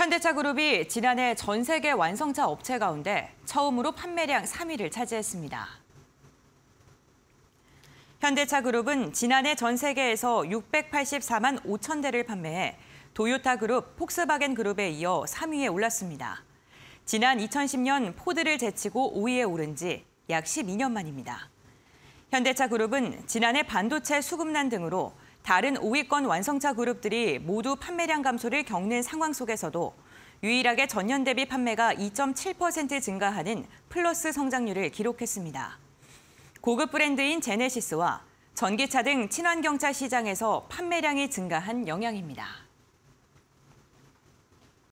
현대차그룹이 지난해 전 세계 완성차 업체 가운데 처음으로 판매량 3위를 차지했습니다. 현대차그룹은 지난해 전 세계에서 684만 5천 대를 판매해 도요타그룹, 폭스바겐그룹에 이어 3위에 올랐습니다. 지난 2010년 포드를 제치고 5위에 오른 지 약 12년 만입니다. 현대차그룹은 지난해 반도체 수급난 등으로 다른 5위권 완성차 그룹들이 모두 판매량 감소를 겪는 상황 속에서도 유일하게 전년 대비 판매가 2.7% 증가하는 플러스 성장률을 기록했습니다. 고급 브랜드인 제네시스와 전기차 등 친환경차 시장에서 판매량이 증가한 영향입니다.